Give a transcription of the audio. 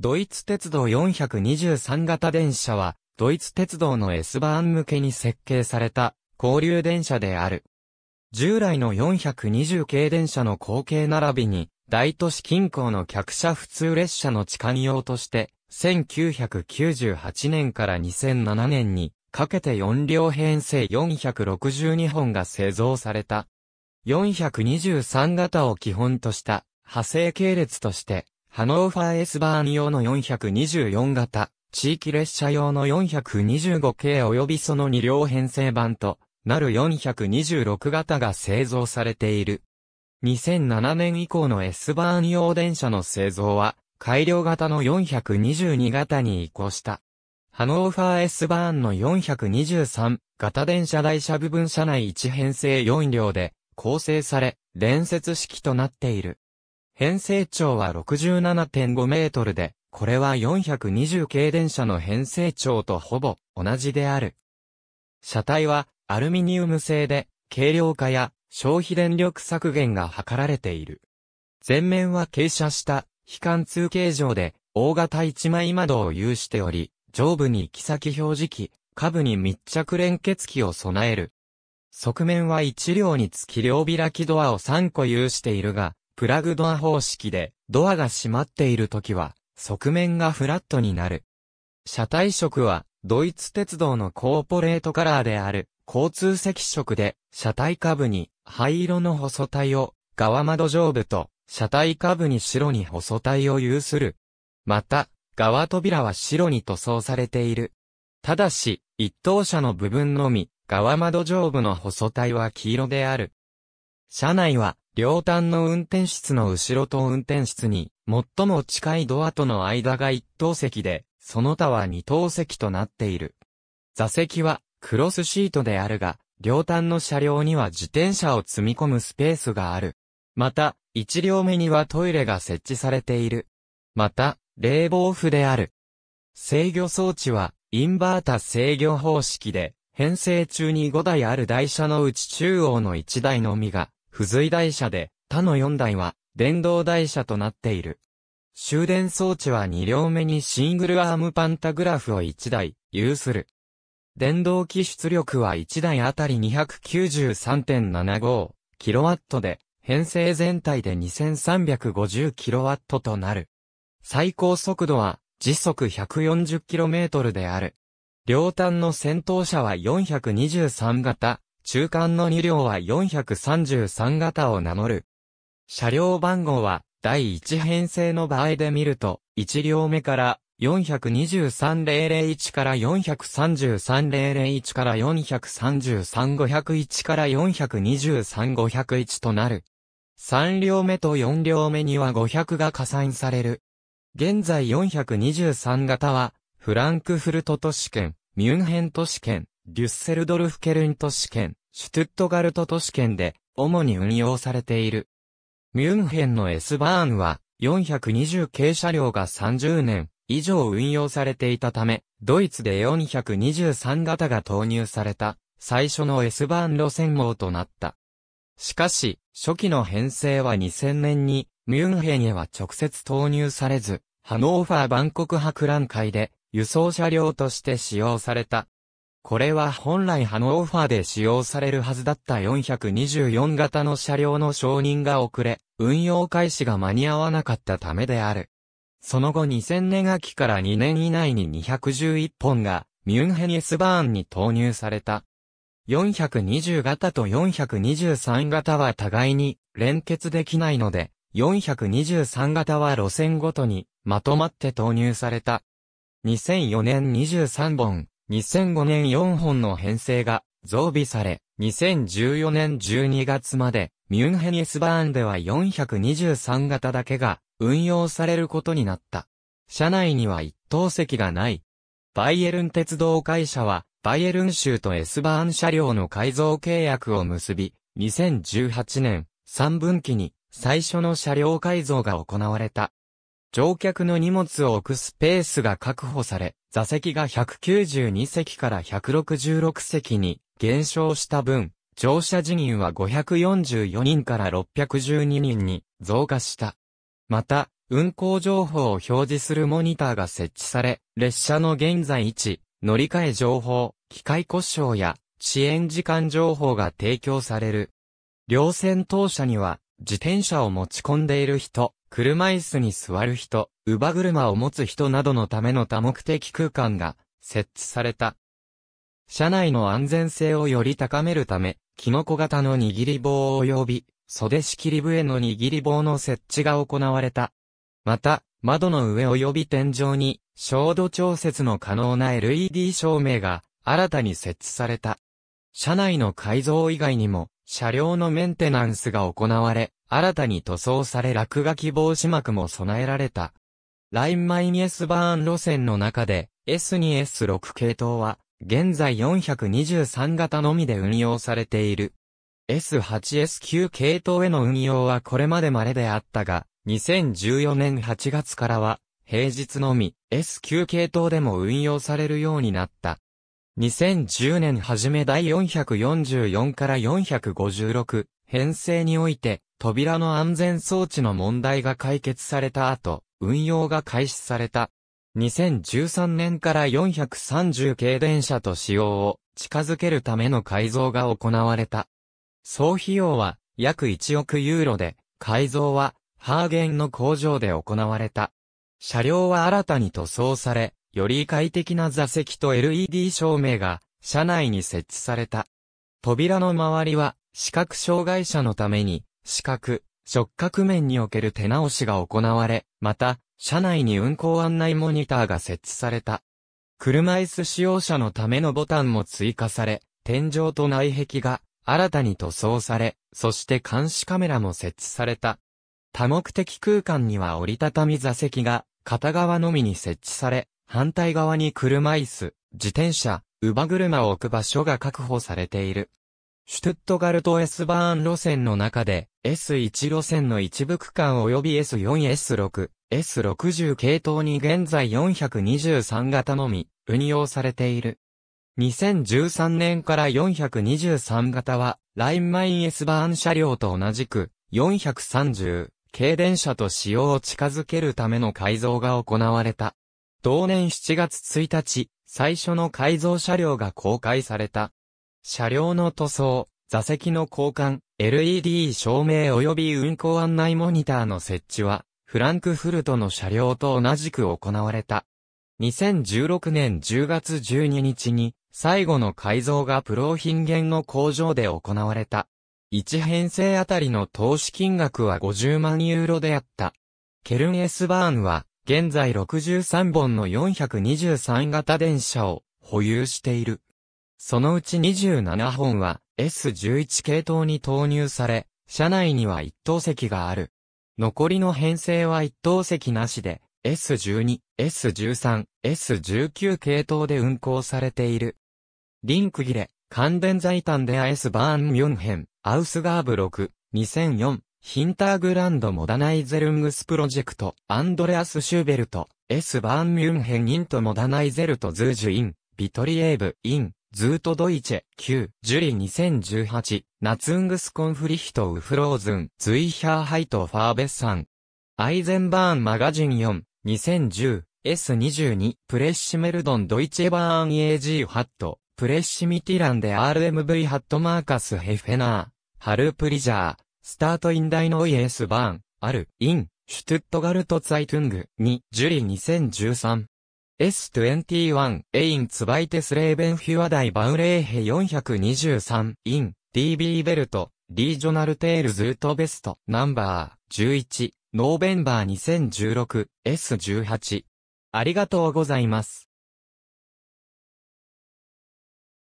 ドイツ鉄道423型電車は、ドイツ鉄道の S バーン向けに設計された交流電車である。従来の420系電車の後継並びに、大都市近郊の客車普通列車の置換用として、1998年から2007年にかけて4両編成462本が製造された。423型を基本とした派生系列として、ハノーファーエスバーン用の424型、地域列車用の425系及びその2両編成版となる426型が製造されている。2007年以降の S バーン用電車の製造は、改良型の422型に移行した。ハノーファー S バーンの423型電車台車部分車内1編成4両で構成され、連接式となっている。編成長は67.5メートルで、これは420系電車の編成長とほぼ同じである。車体はアルミニウム製で、軽量化や消費電力削減が図られている。前面は傾斜した非貫通形状で、大型一枚窓を有しており、上部に行き先表示器、下部に密着連結器を備える。側面は一両につき両開きドアを3個有しているが、プラグドア方式で、ドアが閉まっている時は、側面がフラットになる。車体色は、ドイツ鉄道のコーポレートカラーである、交通赤色で、車体下部に灰色の細体を、側窓上部と、車体下部に白に細体を有する。また、側扉は白に塗装されている。ただし、一等車の部分のみ、側窓上部の細体は黄色である。車内は、両端の運転室の後ろと運転室に、最も近いドアとの間が一等席で、その他は二等席となっている。座席は、クロスシートであるが、両端の車両には自転車を積み込むスペースがある。また、一両目にはトイレが設置されている。また、冷房符である。制御装置は、インバータ制御方式で、編成中に5台ある台車のうち中央の1台のみが、付随台車で、他の4台は、電動台車となっている。終電装置は2両目にシングルアームパンタグラフを1台、有する。電動機出力は1台あたり 293.75kW で、編成全体で 2350kW となる。最高速度は時速 140km である。両端の先頭車は423型、中間の2両は433型を名乗る。車両番号は、第1編成の場合で見ると、1両目から423001から433001から433501から423501となる。3両目と4両目には500が加算される。現在423型は、フランクフルト都市圏、ミュンヘン都市圏、デュッセルドルフケルン都市圏、シュトゥットガルト都市圏で、主に運用されている。ミュンヘンの S バーンは、420系車両が30年以上運用されていたため、ドイツで423型が投入された、最初の S バーン路線網となった。しかし、初期の編成は2000年に、ミュンヘンへは直接投入されず、ハノーファー万国博覧会で、輸送車両として使用された。これは本来ハノーファーで使用されるはずだった424型の車両の承認が遅れ、運用開始が間に合わなかったためである。その後2000年秋から2年以内に211本がミュンヘニスバーンに投入された。420型と423型は互いに連結できないので、423型は路線ごとにまとまって投入された。2004年23本、2005年4本の編成が増備され、2014年12月まで、ミュンヘニエスバーンでは423型だけが運用されることになった。車内には一等席がない。バイエルン鉄道会社は、バイエルン州とエスバーン車両の改造契約を結び、2018年3分期に最初の車両改造が行われた。乗客の荷物を置くスペースが確保され、座席が192席から166席に減少した分、乗車人員は544人から612人に増加した。また、運行情報を表示するモニターが設置され、列車の現在位置、乗り換え情報、機械故障や遅延時間情報が提供される。両線当社には、自転車を持ち込んでいる人、車椅子に座る人、乳母車を持つ人などのための多目的空間が設置された。車内の安全性をより高めるため、キノコ型の握り棒及び袖仕切りへの握り棒の設置が行われた。また、窓の上及び天井に、照度調節の可能な LED 照明が新たに設置された。車内の改造以外にも、車両のメンテナンスが行われ、新たに塗装され落書き防止膜も備えられた。ラインマイニエスバーン路線の中で S2S6 系統は現在423型のみで運用されている。S8S9 系統への運用はこれまで稀であったが、2014年8月からは平日のみ S9 系統でも運用されるようになった。2010年初め第444から456、編成において、扉の安全装置の問題が解決された後、運用が開始された。2013年から430系電車と使用を近づけるための改造が行われた。総費用は約1億ユーロで、改造はハーゲンの工場で行われた。車両は新たに塗装され、より快適な座席と LED 照明が車内に設置された。扉の周りは視覚障害者のために、視覚、触覚面における手直しが行われ、また、車内に運行案内モニターが設置された。車椅子使用者のためのボタンも追加され、天井と内壁が新たに塗装され、そして監視カメラも設置された。多目的空間には折りたたみ座席が片側のみに設置され、反対側に車椅子、自転車、乳母車を置く場所が確保されている。シュトゥットガルト S バーン路線の中で、S1 路線の一部区間及び S4、S6、S60 系統に現在423型のみ、運用されている。2013年から423型は、ラインマイン S バーン車両と同じく、430、軽電車と使用を近づけるための改造が行われた。同年7月1日、最初の改造車両が公開された。車両の塗装、座席の交換、LED 照明及び運行案内モニターの設置は、フランクフルトの車両と同じく行われた。2016年10月12日に、最後の改造がプローヒンゲンの工場で行われた。1編成あたりの投資金額は50万ユーロであった。ケルン・エスバーンは、現在63本の423型電車を保有している。そのうち27本は S11 系統に投入され、車内には1等席がある。残りの編成は1等席なしで、S12、S13、S19 系統で運行されている。リンクギレ、関連財団で AS バーンミュンヘン、アウスガーブ6、2004、ヒンターグランドモダナイゼルングスプロジェクト、アンドレアス・シューベルト、S バーンミュンヘンイントモダナイゼルトズージュイン、ビトリエーブイン、ズートドイチェ、旧、ジュリ2018、ナツングスコンフリヒトウフローズン、ズイヒャーハイトファーベッサン。アイゼンバーンマガジン4、2010、S22、プレッシメルドンドイチェバーン AG ハット、プレッシミティランで RMV ハットマーカスヘフェナー、ハルプリジャー、スタートインダイノイエスバーン、アル、イン、シュトゥットガルトツアイトゥング、2、ジュリ2013。S21、エインツバイテスレーベンフュアダイバウレーヘ423、イン、DB ベルト、リージョナルテールズートベスト、ナンバー、11、ノーベンバー2016、S18。ありがとうございます。